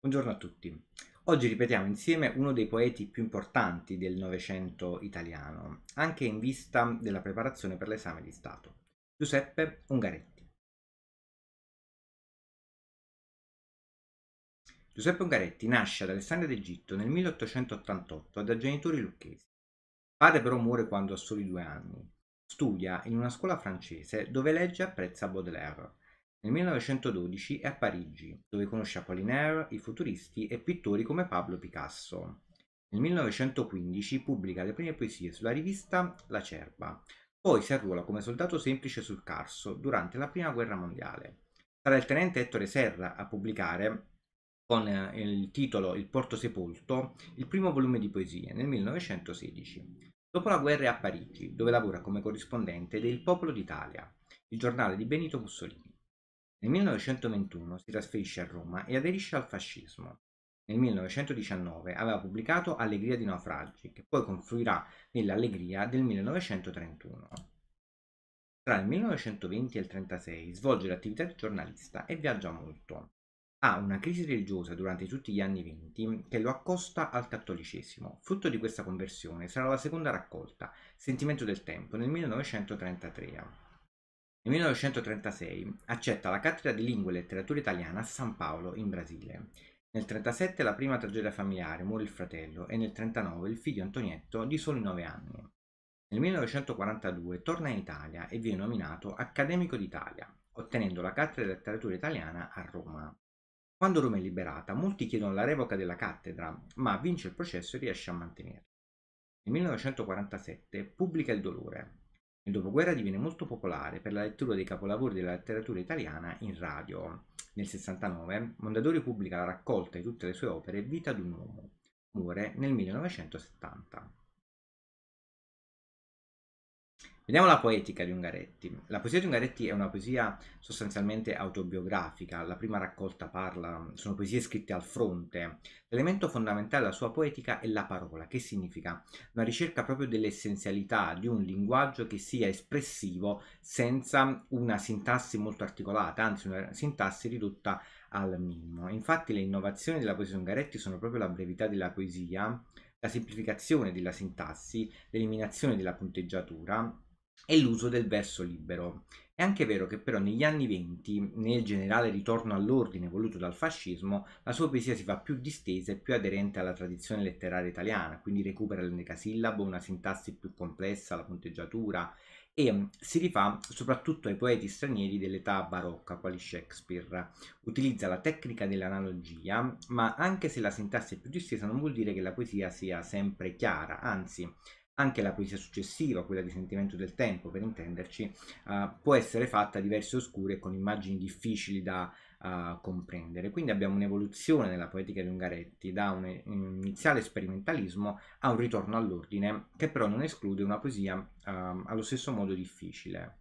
Buongiorno a tutti. Oggi ripetiamo insieme uno dei poeti più importanti del Novecento italiano, anche in vista della preparazione per l'esame di Stato, Giuseppe Ungaretti. Giuseppe Ungaretti nasce ad Alessandria d'Egitto nel 1888 da genitori lucchesi. Padre però muore quando ha soli due anni. Studia in una scuola francese dove legge e apprezza Baudelaire. Nel 1912 è a Parigi, dove conosce Apollinaire, i futuristi e pittori come Pablo Picasso. Nel 1915 pubblica le prime poesie sulla rivista La Cerba, poi si arruola come soldato semplice sul Carso durante la Prima Guerra Mondiale. Sarà il tenente Ettore Serra a pubblicare con eh, il titolo Il porto sepolto, il primo volume di poesie nel 1916. Dopo la guerra è a Parigi, dove lavora come corrispondente del Popolo d'Italia, il giornale di Benito Mussolini. Nel 1921 si trasferisce a Roma e aderisce al fascismo. Nel 1919 aveva pubblicato Allegria di naufragi, che poi confluirà nell'Allegria del 1931. Tra il 1920 e il 1936 svolge l'attività di giornalista e viaggia molto ha una crisi religiosa durante tutti gli anni venti che lo accosta al cattolicesimo. Frutto di questa conversione sarà la seconda raccolta, Sentimento del Tempo, nel 1933. Nel 1936 accetta la cattedra di Lingua e Letteratura Italiana a San Paolo, in Brasile. Nel 1937 la prima tragedia familiare, muore il fratello, e nel 1939 il figlio Antonietto, di soli 9 anni. Nel 1942 torna in Italia e viene nominato Accademico d'Italia, ottenendo la cattedra di letteratura italiana a Roma. Quando Roma è liberata, molti chiedono la revoca della cattedra, ma vince il processo e riesce a mantenerla. Nel 1947 pubblica Il dolore. Nel dopoguerra diviene molto popolare per la lettura dei capolavori della letteratura italiana in radio. Nel 69 Mondadori pubblica la raccolta di tutte le sue opere Vita d'un uomo. Muore nel 1970. Vediamo la poetica di Ungaretti. La poesia di Ungaretti è una poesia sostanzialmente autobiografica, la prima raccolta parla, sono poesie scritte al fronte. L'elemento fondamentale della sua poetica è la parola, che significa una ricerca proprio dell'essenzialità di un linguaggio che sia espressivo senza una sintassi molto articolata, anzi una sintassi ridotta al minimo. Infatti le innovazioni della poesia di Ungaretti sono proprio la brevità della poesia, la semplificazione della sintassi, l'eliminazione della punteggiatura e l'uso del verso libero. È anche vero che però negli anni venti, nel generale ritorno all'ordine voluto dal fascismo, la sua poesia si fa più distesa e più aderente alla tradizione letteraria italiana, quindi recupera l'endecasillabo, una sintassi più complessa, la punteggiatura, e mm, si rifà soprattutto ai poeti stranieri dell'età barocca, quali Shakespeare. Utilizza la tecnica dell'analogia, ma anche se la sintassi è più distesa non vuol dire che la poesia sia sempre chiara, anzi anche la poesia successiva, quella di sentimento del tempo per intenderci, uh, può essere fatta diverse oscure con immagini difficili da uh, comprendere. Quindi abbiamo un'evoluzione nella poetica di Ungaretti da un, un, iniziale sperimentalismo a un ritorno all'ordine che però non esclude una poesia uh, allo stesso modo difficile.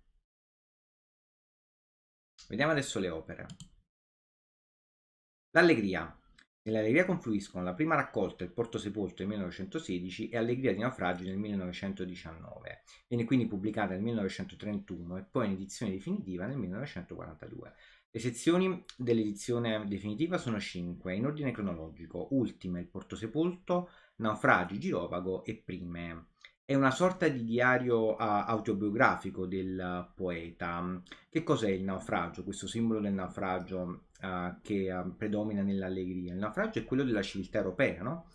Vediamo adesso le opere. L'allegria, Nell'Allegria confluiscono la prima raccolta Il Porto Sepolto nel 1916 e Allegria di Naufragi nel 1919. Viene quindi pubblicata nel 1931 e poi in edizione definitiva nel 1942. Le sezioni dell'edizione definitiva sono 5, in ordine cronologico, ultime Il Porto Sepolto, Naufragi, Girovago e Prime è una sorta di diario autobiografico del poeta. Che cos'è il naufragio, questo simbolo del naufragio ah, che ah, predomina nell'allegria? Il naufragio è quello della civiltà europea, no?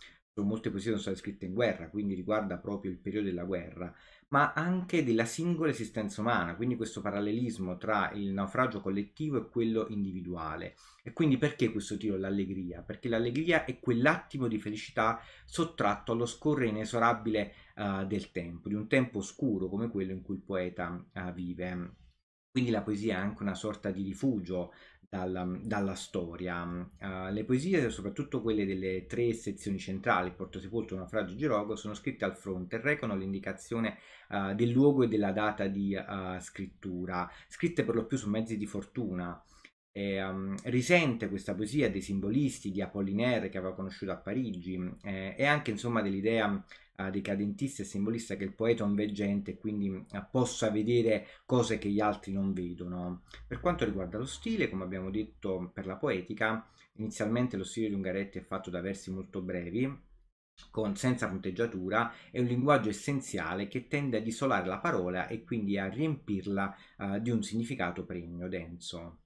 molte poesie sono state scritte in guerra, quindi riguarda proprio il periodo della guerra, ma anche della singola esistenza umana, quindi questo parallelismo tra il naufragio collettivo e quello individuale. E quindi perché questo tiro l'allegria? Perché l'allegria è quell'attimo di felicità sottratto allo scorrere inesorabile uh, del tempo, di un tempo oscuro come quello in cui il poeta uh, vive. Quindi la poesia è anche una sorta di rifugio dalla, dalla storia. Uh, le poesie, soprattutto quelle delle tre sezioni centrali, Porto Sepolto, Naufragio e Girogo, sono scritte al fronte e recono l'indicazione uh, del luogo e della data di uh, scrittura, scritte per lo più su mezzi di fortuna. E, um, risente questa poesia dei simbolisti di Apollinaire che aveva conosciuto a Parigi eh, e anche insomma dell'idea decadentista eh, e simbolista che il poeta è un veggente e quindi mm, possa vedere cose che gli altri non vedono. Per quanto riguarda lo stile, come abbiamo detto per la poetica, inizialmente lo stile di Ungaretti è fatto da versi molto brevi, con, senza punteggiatura è un linguaggio essenziale che tende ad isolare la parola e quindi a riempirla uh, di un significato pregno, denso.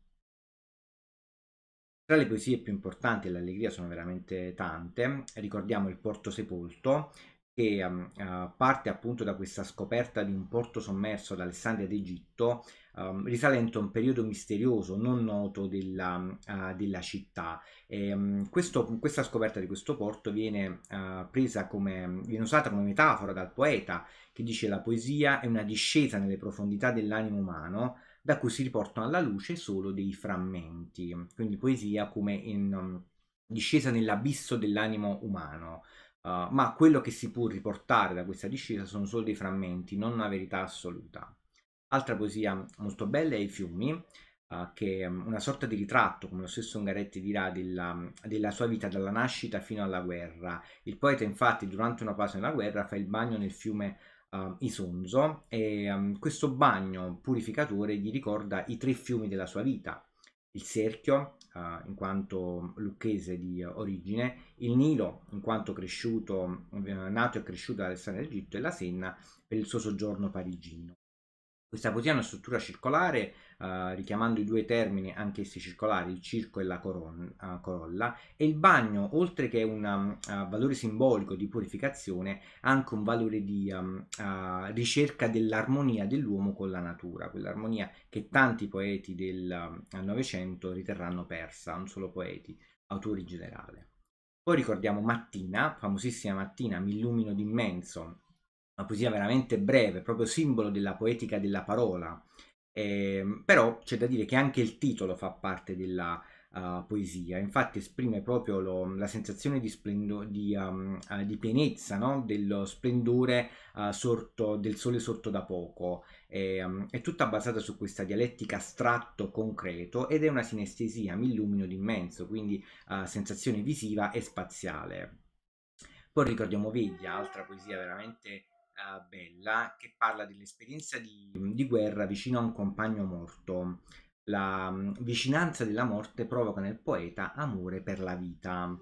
Tra le poesie più importanti e l'allegria sono veramente tante, ricordiamo il Porto Sepolto, che uh, parte appunto da questa scoperta di un porto sommerso ad Alessandria d'Egitto um, ehm, risalente a un periodo misterioso non noto della, uh, della città. E, um, questo, questa scoperta di questo porto viene, uh, come, viene usata come metafora dal poeta che dice la poesia è una discesa nelle profondità dell'animo umano da cui si riportano alla luce solo dei frammenti, quindi poesia come in um, discesa nell'abisso dell'animo umano. Uh, ma quello che si può riportare da questa discesa sono solo dei frammenti, non una verità assoluta. Altra poesia molto bella è I fiumi, uh, che è una sorta di ritratto, come lo stesso Ungaretti dirà, della, della, sua vita dalla nascita fino alla guerra. Il poeta infatti durante una pausa nella guerra fa il bagno nel fiume uh, Isonzo e um, questo bagno purificatore gli ricorda i tre fiumi della sua vita, il cerchio eh, in quanto lucchese di origine, il Nilo, in quanto cresciuto, eh, nato e cresciuto ad Alessandria d'Egitto, e la Senna per il suo soggiorno parigino. Questa poesia è una struttura circolare, eh, richiamando i due termini anch'essi circolari, il circo e la coron, uh, corolla, e il bagno, oltre che un um, uh, valore simbolico di purificazione, ha anche un valore di um, uh, ricerca dell'armonia dell'uomo con la natura, quell'armonia che tanti poeti del mm, Novecento riterranno persa, non solo poeti, autori in generale. Poi ricordiamo Mattina, famosissima Mattina, mi illumino d'immenso, una poesia veramente breve, proprio simbolo della poetica della parola. Eh, però c'è da dire che anche il titolo fa parte della uh, poesia, infatti esprime proprio lo, la sensazione di, splendo, di, um, uh, di pienezza, no? dello splendore uh, sorto, del sole sorto da poco. E, um, è tutta basata su questa dialettica astratto-concreto ed è una sinestesia, mi illumino d'immenso, quindi uh, sensazione visiva e spaziale. Poi ricordiamo Veglia, altra poesia veramente eh, bella che parla dell'esperienza di, di, guerra vicino a un compagno morto. La mm, vicinanza della morte provoca nel poeta amore per la vita.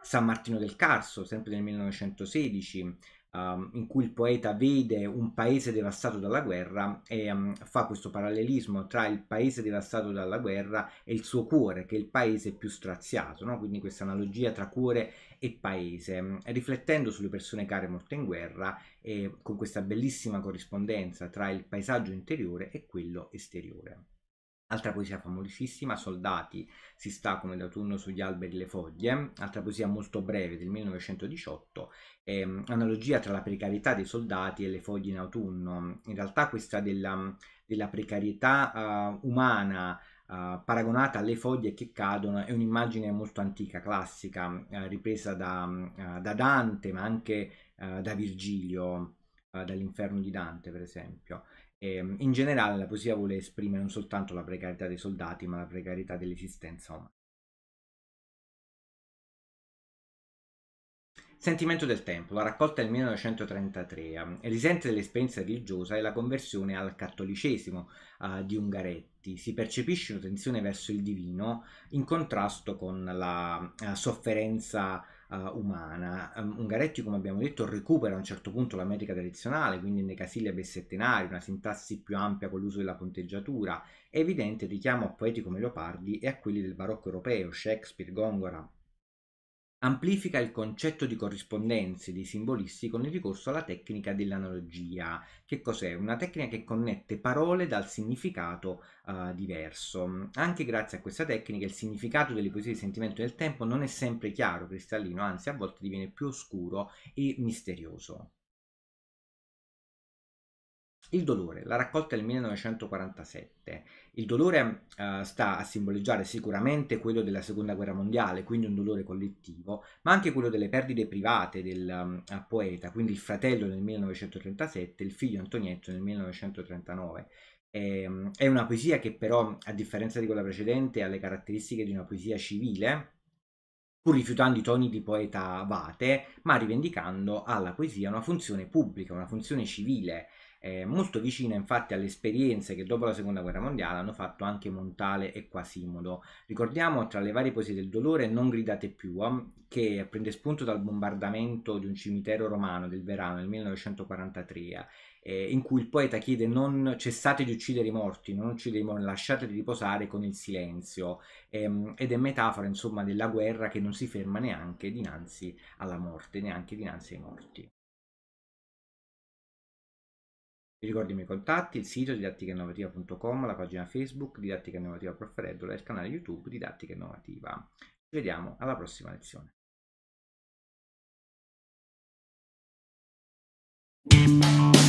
San Martino del Carso, sempre del 1916, Ehm, in cui il poeta vede un paese devastato dalla guerra e um, fa questo parallelismo tra il paese devastato dalla guerra e il suo cuore, che è il paese più straziato, no? quindi questa analogia tra cuore e paese, ehm, riflettendo sulle persone care morte in guerra e con questa bellissima corrispondenza tra il paesaggio interiore e quello esteriore. Altra poesia famosissima, Soldati, si sta come d'autunno sugli alberi le foglie, altra poesia molto breve del 1918, è mm, analogia tra la precarietà dei soldati e le foglie in autunno. In realtà questa della, mm, della precarietà uh, umana uh, paragonata alle foglie che cadono è un'immagine molto antica, classica, uh, ripresa da, mm, da Dante ma anche da Virgilio. Eh, dall'inferno di Dante, per esempio. E, ehm, in generale la poesia vuole esprimere non soltanto la precarietà dei soldati, ma la precarietà dell'esistenza umana. Sentimento del tempo, la raccolta del 1933, risente dell'esperienza religiosa e la conversione al cattolicesimo uh, di Ungaretti. Si percepisce una tensione verso il divino in contrasto con la uh, sofferenza uh, umana. Um, Ungaretti, come abbiamo detto, recupera a un certo punto la metrica tradizionale, quindi nei casillabi e settenari, una sintassi più ampia con l'uso della punteggiatura. È evidente il richiamo a poeti come Leopardi e a quelli del barocco europeo, Shakespeare, Gongora, amplifica il concetto di corrispondenza dei simbolisti con il ricorso alla tecnica dell'analogia. Che cos'è? Una tecnica che connette parole dal significato uh, diverso. Anche grazie a questa tecnica il significato delle poesie di sentimento del tempo non è sempre chiaro, cristallino, anzi a volte diviene più oscuro e misterioso. Il dolore, la raccolta del 1947. Il dolore eh, sta a simboleggiare sicuramente quello della seconda guerra mondiale, quindi un dolore collettivo, ma anche quello delle perdite private del um, poeta, quindi il fratello nel 1937, il figlio Antonietto nel 1939. E, ehm, è una poesia che però, a differenza di quella precedente, ha le caratteristiche di una poesia civile, pur rifiutando i toni di poeta abate, ma rivendicando alla poesia una funzione pubblica, una funzione civile, eh, molto vicina infatti alle esperienze che dopo la seconda guerra mondiale hanno fatto anche Montale e Quasimodo. Ricordiamo tra le varie poesie del dolore Non gridate più, um, che prende spunto dal bombardamento di un cimitero romano del Verano nel 1943, eh, in cui il poeta chiede non cessate di uccidere i morti, non uccidere i morti, lasciateli riposare con il silenzio, ehm, ed è metafora insomma della guerra che non si ferma neanche dinanzi alla morte, neanche dinanzi ai morti. Vi ricordo i miei contatti, il sito didatticainnovativa.com, la pagina Facebook Didattica Innovativa Prof. Redola e il canale YouTube Didattica Innovativa. Ci vediamo alla prossima lezione. Thank you.